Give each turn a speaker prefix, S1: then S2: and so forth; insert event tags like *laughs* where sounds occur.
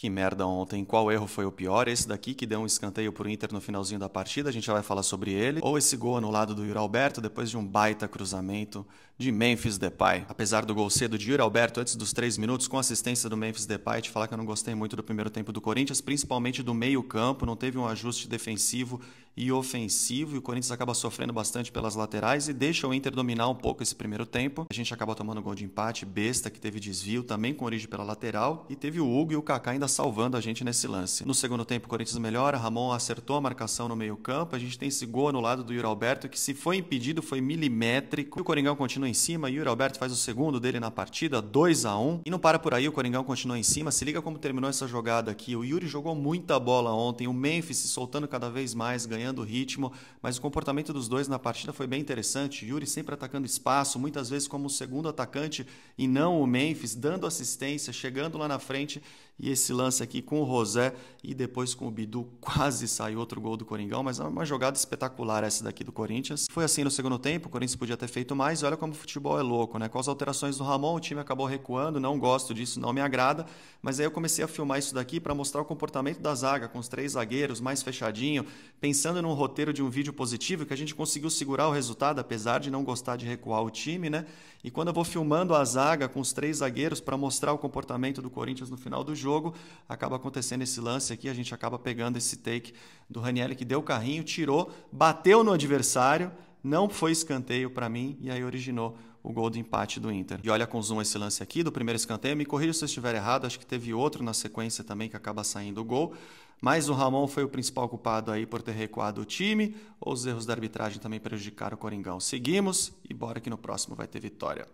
S1: Que merda ontem. Qual erro foi o pior? Esse daqui que deu um escanteio pro Inter no finalzinho da partida, a gente já vai falar sobre ele. Ou esse gol anulado do Yuri Alberto depois de um baita cruzamento de Memphis Depay. Apesar do gol cedo de Yuri Alberto antes dos 3 minutos, com assistência do Memphis Depay, te falar que eu não gostei muito do primeiro tempo do Corinthians, principalmente do meio campo, não teve um ajuste defensivo e ofensivo, e o Corinthians acaba sofrendo bastante pelas laterais e deixa o Inter dominar um pouco esse primeiro tempo. A gente acaba tomando gol de empate, besta, que teve desvio, também com origem pela lateral, e teve o Hugo e o Kaká ainda salvando a gente nesse lance. No segundo tempo, o Corinthians melhora, Ramon acertou a marcação no meio-campo, a gente tem esse gol no lado do Yuri Alberto, que se foi impedido, foi milimétrico. E o Coringão continua em cima, e o Yuri Alberto faz o segundo dele na partida, 2 a 1 E não para por aí, o Coringão continua em cima. Se liga como terminou essa jogada aqui. O Yuri jogou muita bola ontem, o Memphis soltando cada vez mais, ganhando ganhando ritmo, mas o comportamento dos dois na partida foi bem interessante. Yuri sempre atacando espaço, muitas vezes como segundo atacante e não o Memphis, dando assistência, chegando lá na frente. E esse lance aqui com o Rosé e depois com o Bidu *laughs* quase saiu outro gol do Coringão, mas é uma jogada espetacular essa daqui do Corinthians. Foi assim no segundo tempo, o Corinthians podia ter feito mais. E olha como o futebol é louco, né? Com as alterações do Ramon, o time acabou recuando. Não gosto disso, não me agrada. Mas aí eu comecei a filmar isso daqui para mostrar o comportamento da zaga com os três zagueiros mais fechadinho, pensando pensando num roteiro de um vídeo positivo que a gente conseguiu segurar o resultado, apesar de não gostar de recuar o time, né? E quando eu vou filmando a zaga com os três zagueiros para mostrar o comportamento do Corinthians no final do jogo, acaba acontecendo esse lance aqui, a gente acaba pegando esse take do Raniel que deu o carrinho, tirou, bateu no adversário, não foi escanteio para mim e aí originou o gol do empate do Inter. E olha com zoom esse lance aqui do primeiro escanteio. Me corrija se eu estiver errado, acho que teve outro na sequência também que acaba saindo o gol. Mas o Ramon foi o principal culpado aí por ter recuado o time. Os erros da arbitragem também prejudicaram o Coringão. Seguimos e bora que no próximo vai ter vitória.